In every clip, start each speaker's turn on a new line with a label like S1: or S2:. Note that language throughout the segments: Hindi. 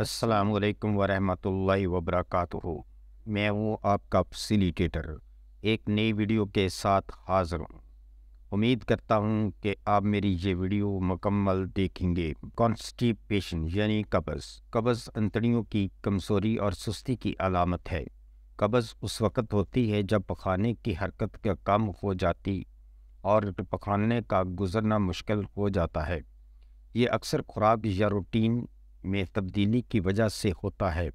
S1: अस्सलाम वरहमतुल्लाहि वबरकातुहू मैं हूँ आपका फैसिलिटेटर एक नई वीडियो के साथ हाज़िर हूँ उम्मीद करता हूँ कि आप मेरी ये वीडियो मुकम्मल देखेंगे कॉन्स्टिपेशन यानी कब्ज़ कब्ज़ अंतड़ियों की कमज़ोरी और सुस्ती की अलामत है कब्ज़ उस वक़्त होती है जब पखाने की हरकत का कम हो जाती और पखाने का गुजरना मुश्किल हो जाता है ये अक्सर खुराक या रूटीन में तब्दीली की वजह से होता है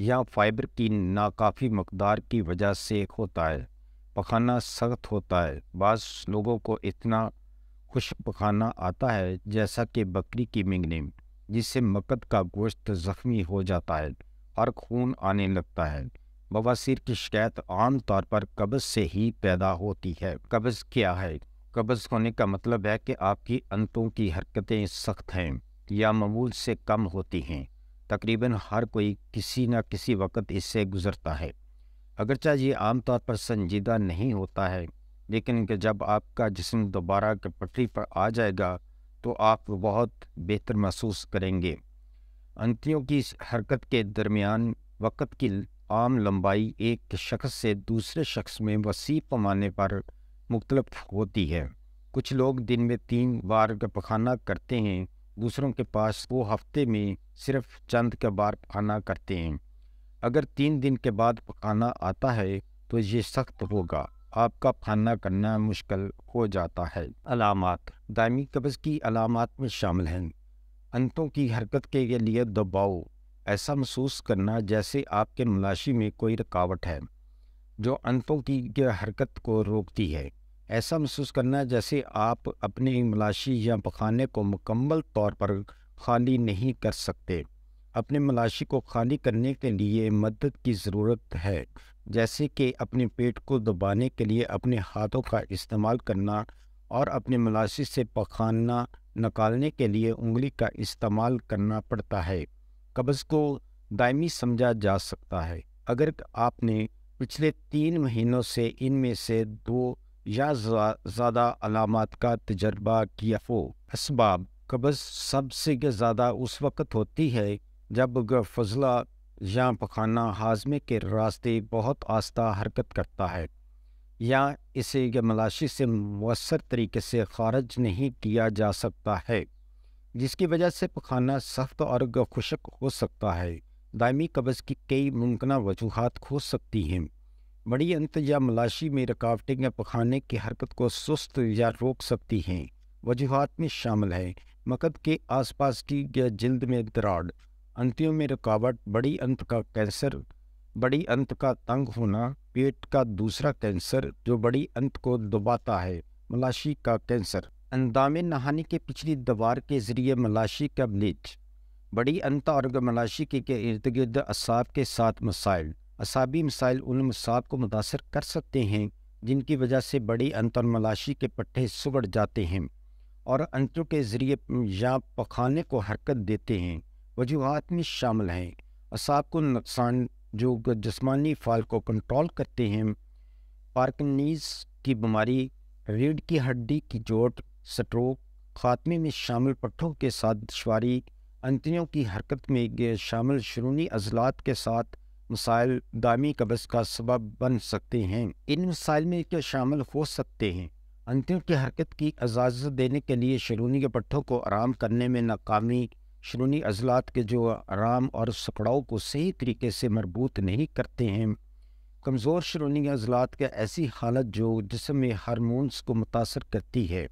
S1: या फाइबर की नाकाफ़ी मकदार की वजह से होता है पखाना सख्त होता है बाज़ लोगों को इतना खुश पखाना आता है जैसा कि बकरी की मिंगने जिससे मकद का गोश्त ज़ख्मी हो जाता है और खून आने लगता है बवासीर की शिकायत आम तौर पर कब्ज़ से ही पैदा होती है कब्ज़ क्या है कब्ज़ होने का मतलब है कि आपकी अंतों की हरकतें सख्त हैं या मामूल से कम होती हैं तकरीबन हर कोई किसी न किसी वक्त इससे गुज़रता है अगरचा ये आमतौर पर संजीदा नहीं होता है लेकिन कि जब आपका जिसम दोबारा पटरी पर आ जाएगा तो आप बहुत बेहतर महसूस करेंगे अंतियों की इस हरकत के दरमियान वक़्त की आम लंबाई एक शख्स से दूसरे शख्स में वसी पमाने पर मुख्तलफ होती है कुछ लोग दिन में तीन बार पखाना करते हैं दूसरों के पास वो हफ्ते में सिर्फ चंद के बार पकाना करते हैं अगर तीन दिन के बाद पकाना आता है तो ये सख्त होगा आपका खाना करना मुश्किल हो जाता है अलामत दायमी कब्ज़ की अलामत में शामिल हैं अंतों की हरकत के लिए दबाव ऐसा महसूस करना जैसे आपके मलाशी में कोई रुकावट है जो अंतों की हरकत को रोकती है ऐसा महसूस करना जैसे आप अपने मलाशी या पखाने को मुकम्मल तौर पर खाली नहीं कर सकते अपने मलाशी को खाली करने के लिए मदद की ज़रूरत है जैसे कि अपने पेट को दबाने के लिए अपने हाथों का इस्तेमाल करना और अपने मलाशी से पखाना निकालने के लिए उंगली का इस्तेमाल करना पड़ता है कब्ज़ को दायमी समझा जा सकता है अगर आपने पिछले तीन महीनों से इनमें से दो या ज़्यादा अलामत का तजर्बा किया हो इसबाब कब्ज़ सबसे ज़्यादा उस वक़्त होती है जब फजला या पखाना हाजमे के रास्ते बहुत आस्ता हरकत करता है या इसे मलाशी से मवसर तरीके से खारज नहीं किया जा सकता है जिसकी वजह से पखाना सख्त और खुशक हो सकता है दायमी कब्ज़ की कई मुमकिन वजूहत हो सकती हैं बड़ी अंत या मलाशी में रुकावटें या पखाने की हरकत को सुस्त या रोक सकती हैं वजूहत में शामिल है मकद के आसपास की या जल्द में दराड़ अंतियों में रुकावट बड़ी अंत का कैंसर बड़ी अंत का तंग होना पेट का दूसरा कैंसर जो बड़ी अंत को दबाता है मलाशी का कैंसर अंदाम नहाने के पिछली दवार के ज़रिए मलाशी का ब्लीच बड़ी अंत और मलाशी के इर्द गिर्द असाब के साथ मसाइल असाबी मिसाइल उन मसाब को मुतासर कर सकते हैं जिनकी वजह से बड़ी अंतरमलाशी के पट्टे सुगड़ जाते हैं और अंतरों के ज़रिए या पखाने को हरकत देते हैं वजूहत में शामिल हैं असाब को नुकसान जो जस्मानी फाल को कंट्रोल करते हैं पार्कनीज की बीमारी रीढ़ की हड्डी की चोट स्ट्रोक खात्मे में शामिल पट्ठों के साथ दुशारी अंतरियों की हरकत में शामिल शरूनी अजलात के साथ मसाइल दामी कब्ज़ का सबब बन सकते हैं इन मिसाइल में क्या शामिल हो सकते हैं अंतिम की हरकत की इजाज़त देने के लिए शरूनी के पट्ठों को आराम करने में नाकामी शरूनी अजलात के जो आराम और सकड़ाव को सही तरीके से मरबूत नहीं करते हैं कमज़ोर शरूनी अजलात का ऐसी हालत जो जिसम में हारमोन्स को मुतासर करती है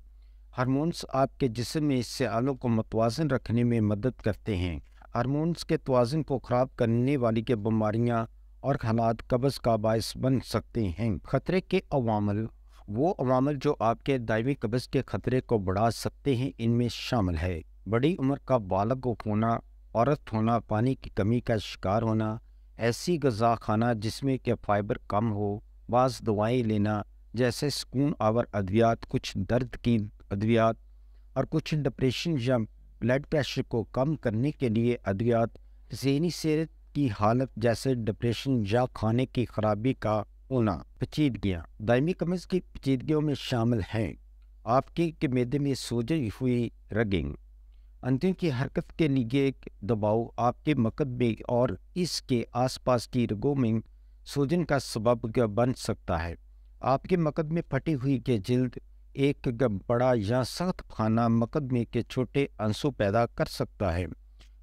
S1: हारमोन्स आपके जिसम में इससे आलों को मतवाजन रखने में मदद करते हैं हारमोन्स के तोज़न को ख़राब करने वाली के बीमारियाँ और हालात कब्ज़ का बायस बन सकते हैं ख़तरे के अवामल वो अवामल जो आपके दायमी कब्ज़ के ख़तरे को बढ़ा सकते हैं इनमें शामिल है बड़ी उम्र का बालक होना औरत होना पानी की कमी का शिकार होना ऐसी गज़ा खाना जिसमें के फाइबर कम हो बाज़ दवाएँ लेना जैसे सुकून आवर अद्वियात कुछ दर्द की अद्वियात और कुछ डिप्रेशन या ब्लड प्रेशर को कम करने के लिए अद्वियात जहनी सेहत की हालत जैसे डिप्रेशन या खाने की खराबी का होना पेचीदगियाँ दायमी कमज़ की पेचीदगियों में शामिल हैं आपके के मैदे में सोजी हुई रगिंग अंतियों की हरकत के लिए एक दबाव आपके मकब में और इसके आसपास की रगों में सोजन का सबब बन सकता है आपके मकदमे में फटी हुई के जल्द एक बड़ा या सख्त पखाना मकदमे के छोटे अंशु पैदा कर सकता है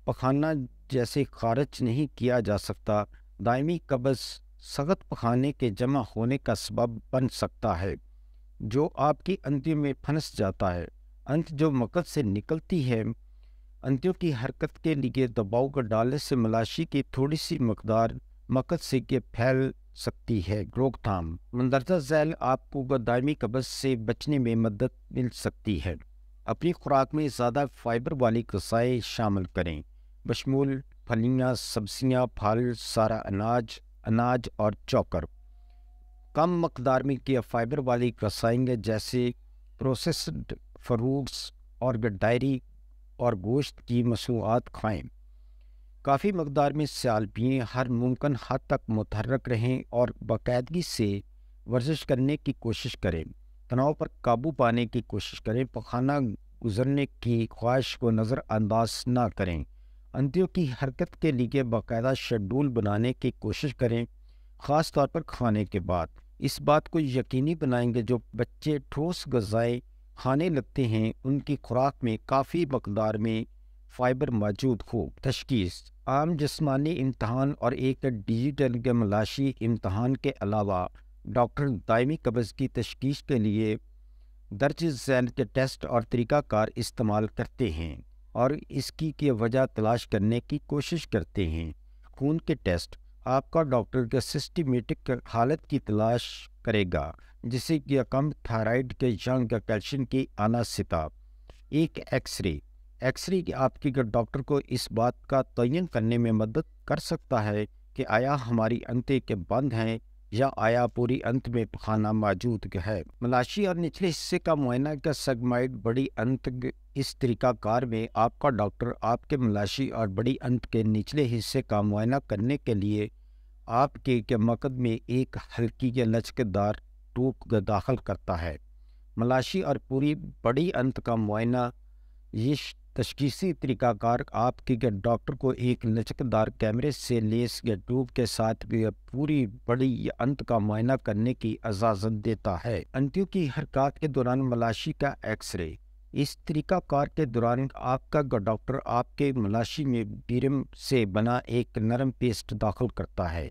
S1: पखाना जैसे खारिज नहीं किया जा सकता दायमी कब्ज़ सख्त पखाने के जमा होने का सबब बन सकता है जो आपकी अंतियों में फंस जाता है अंत जो मकद से निकलती है अंतियों की हरकत के लिए दबाव का डालने से मलाशी की थोड़ी सी मकदार मकद से के फैल सकती है रोकथाम मंदरजा जैल आपको गदायमी कब्ज़ से बचने में मदद मिल सकती है अपनी खुराक में ज़्यादा फाइबर वाली गसाएँ शामिल करें बशमूल फलियाँ सब्जियाँ फल सारा अनाज अनाज और चौकर कम मकदार में किया फाइबर वाली गसाएँगे जैसे प्रोसेस्ड फ्रूट्स और डायरी और गोश्त की मसूआत खाएँ काफ़ी मकदार में सियाल हर मुमकिन हद तक मुतहरक रहें और बाकायदगी से वर्जिश करने की कोशिश करें तनाव पर काबू पाने की कोशिश करें पखाना गुजरने की ख्वाहिश को नज़रअंदाज ना करें अंतियों की हरकत के लिए बाकायदा शेड्यूल बनाने की कोशिश करें ख़ास तौर पर खाने के बाद इस बात को यकीनी बनाएंगे जो बच्चे ठोस गज़ाएँ खाने लगते हैं उनकी खुराक में काफ़ी मकदार में फ़ाइबर मौजूद हो तशीस आम जिसमानी इम्तहान और एक डिजिटल के मलाशी इम्तहान के अलावा डॉक्टर दायमी कब्ज़ की तशखीस के लिए दर्ज जैन के टेस्ट और तरीक़ाकार इस्तेमाल करते हैं और इसकी की वजह तलाश करने की कोशिश करते हैं खून के टेस्ट आपका डॉक्टर के सिस्टमेटिक हालत की तलाश करेगा जिससे कि कम थायराइड के जंग कैल्शियम की आना सिताब एक एक्सरे एक्सरे की आपके डॉक्टर को इस बात का तयन करने में मदद कर सकता है कि आया हमारी अंत्य के बंद हैं या आया पूरी अंत में पखाना मौजूद है मलाशी और निचले हिस्से का मुआयना का सगमाइट बड़ी अंत इस तरीकाकार में आपका डॉक्टर आपके मलाशी और बड़ी अंत के निचले हिस्से का मुआयना करने के लिए आपके के मकद में एक हल्की या लचकेदार टूक दाखिल करता है मलाशी और पूरी बड़ी अंत का मुआयना ये तशखीसी तरीक़ाकार आपके गए डॉक्टर को एक लचकदार कैमरे से लेस या ट्यूब के साथ पूरी बड़ी अंत का मुआयना करने की इजाज़त देता है अंत्यों की हरकत के दौरान मलाशी का एक्सरे इस तरीक़ाकार के दौरान आपका डॉक्टर आपके मलाशी में बीरम से बना एक नरम पेस्ट दाखिल करता है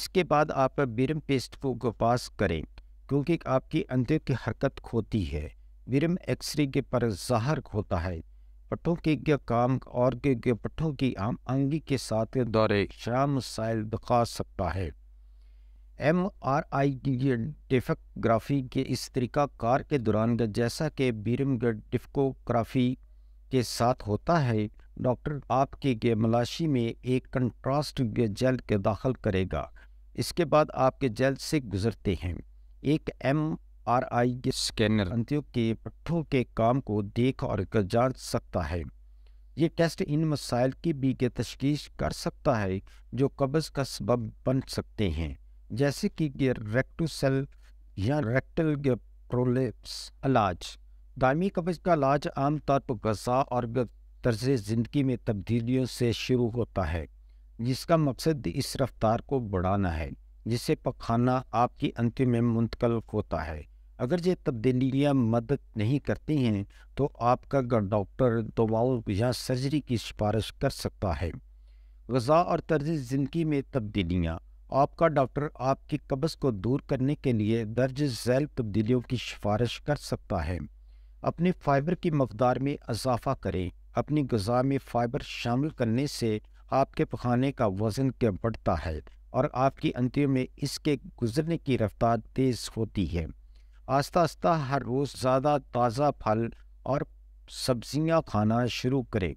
S1: इसके बाद आप बीरम पेस्ट को गोपास करें क्योंकि आपकी अंत्यों की हरकत खोती है विरम एक्सरे के पर जहर होता है पटों के क्या काम और के क्या पटों की आम अंगी के साथ दौरे शाम साइल दिखा सकता है एम आर आई की डिफेक्टग्राफी के इस तरीका कार के दौरान जैसा कि बीरमगढ़ डिफकोग्राफी के साथ होता है डॉक्टर आपके के मलाशी में एक कंट्रास्ट जेल के दाखिल करेगा इसके बाद आपके जेल से गुजरते हैं एक एम आर आई के स्कैनर अंत्यों के पट्ठों के काम को देख और जान सकता है ये टेस्ट इन मसाइल की भी के तश्ीश कर सकता है जो कब्ज़ का सबब बन सकते हैं जैसे कि रेक्टोसेल या रेक्टल प्रोलेप्स इलाज दायमी कब्ज़ का इलाज आमतौर पर गजा और तर्ज ज़िंदगी में तब्दीलियों से शुरू होता है जिसका मकसद इस रफ्तार को बढ़ाना है जिससे पखाना आपकी अंतिम में मुंतकल होता है अगर ये तब्दीलियाँ मदद नहीं करती हैं तो आपका डॉक्टर दवाओं या सर्जरी की सिफारिश कर सकता है गज़ा और तर्ज ज़िंदगी में तब्दीलियाँ आपका डॉक्टर आपकी कब्ज़ को दूर करने के लिए दर्ज झैल तब्दीलियों की सिफारिश कर सकता है अपने फाइबर की मकदार में इजाफा करें अपनी गज़ा में फ़ाइबर शामिल करने से आपके पखाने का वज़न क्या बढ़ता है और आपकी अंतियों में इसके गुजरने की रफ्तार तेज़ होती है आस्ता आस्ता हर रोज़ ज़्यादा ताज़ा फल और सब्जियां खाना शुरू करें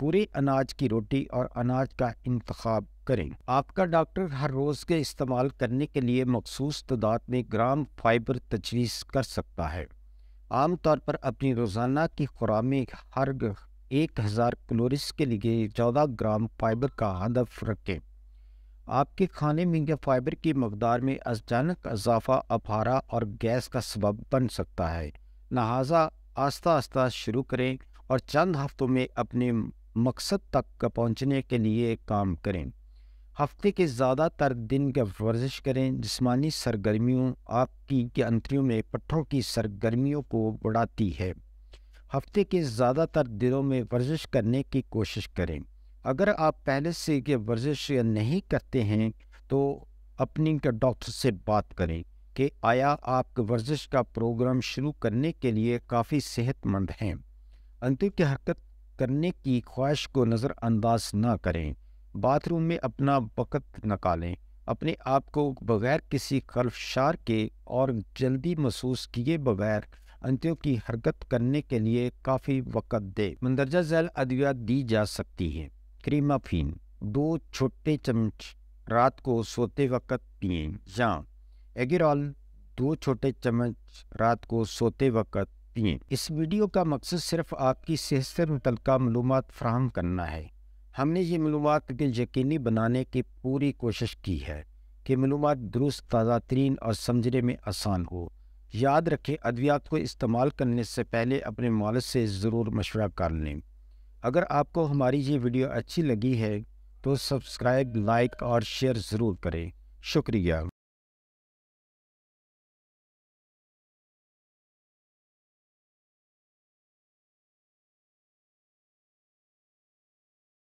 S1: पूरे अनाज की रोटी और अनाज का इंतखब करें आपका डॉक्टर हर रोज़ के इस्तेमाल करने के लिए मखसूस तदाद में ग्राम फाइबर तजवीज़ कर सकता है आमतौर पर अपनी रोज़ाना की खुराक में हर एक हज़ार क्लोरिस के लिए चौदह ग्राम फाइबर का हदफ रखें आपके खाने में या फाइबर की मकदार में अचानक इजाफा अपहारा और गैस का सबब बन सकता है लहाजा आस्ता आस्ता शुरू करें और चंद हफ्तों में अपने मकसद तक पहुँचने के लिए काम करें हफ्ते के ज़्यादातर दिन का वर्जिश करें जिसमानी सरगर्मियों आपकी के अंतरियों में पट्ठों की सरगर्मियों को बढ़ाती है हफ्ते के ज़्यादातर दिनों में वर्जिश करने की कोशिश करें अगर आप पहले से ये वर्जिश नहीं करते हैं तो अपनी डॉक्टर से बात करें कि आया आप वर्जिश का प्रोग्राम शुरू करने के लिए काफ़ी सेहतमंद हैं अंतिम की हरकत करने की ख्वाहिश को नज़रअंदाज ना करें बाथरूम में अपना वक़्त निकालें अपने आप को बगैर किसी खलफशार के और जल्दी महसूस किए बगैर अंत्यों की हरकत करने के लिए काफ़ी वक़्त दे मंदरजा झैल अद्वियात दी जा सकती है क्रीमाफीन दो छोटे चम्मच रात को सोते वक्त पिए या एगिरॉल दो छोटे चम्मच रात को सोते वक्त पिए इस वीडियो का मकसद सिर्फ आपकी सेहत से मुतल मालूम फ्राहम करना है हमने ये मालूम के यकीनी बनाने की पूरी कोशिश की है कि मालूम दुरुस्त ताज़ा तरीन और समझने में आसान हो याद रखें अद्वियात को इस्तेमाल करने से पहले अपने मालिक से ज़रूर मशवरा कर लें अगर आपको हमारी ये वीडियो अच्छी लगी है तो सब्सक्राइब लाइक और शेयर ज़रूर करें शुक्रिया